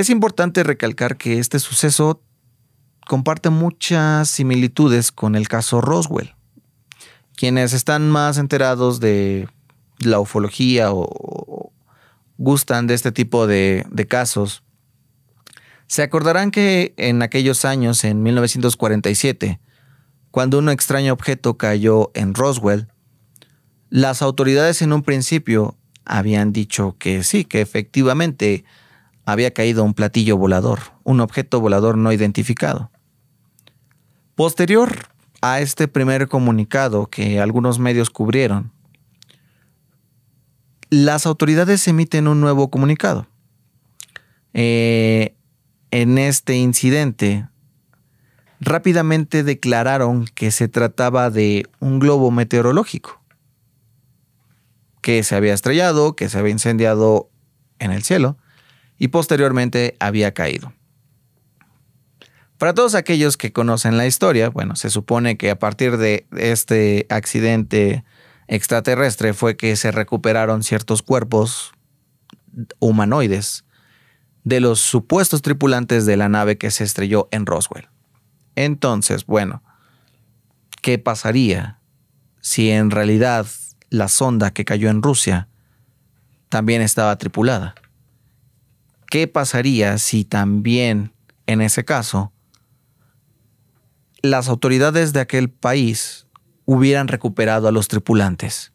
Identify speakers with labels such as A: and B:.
A: Es importante recalcar que este suceso comparte muchas similitudes con el caso Roswell. Quienes están más enterados de la ufología o, gustan de este tipo de casos, se acordarán que en aquellos años, en 1947, cuando un extraño objeto cayó en Roswell, las autoridades en un principio habían dicho que sí, que efectivamente había caído un platillo volador, un objeto volador no identificado. Posterior a este primer comunicado que algunos medios cubrieron, las autoridades emiten un nuevo comunicado. Eh, en este incidente, rápidamente declararon que se trataba de un globo meteorológico, que se había estrellado, que se había incendiado en el cielo, y posteriormente había caído. Para todos aquellos que conocen la historia, bueno, se supone que a partir de este accidente extraterrestre fue que se recuperaron ciertos cuerpos humanoides de los supuestos tripulantes de la nave que se estrelló en Roswell. Entonces, bueno, ¿qué pasaría si en realidad la sonda que cayó en Rusia también estaba tripulada? ¿Qué pasaría si también, en ese caso, las autoridades de aquel país hubieran recuperado a los tripulantes?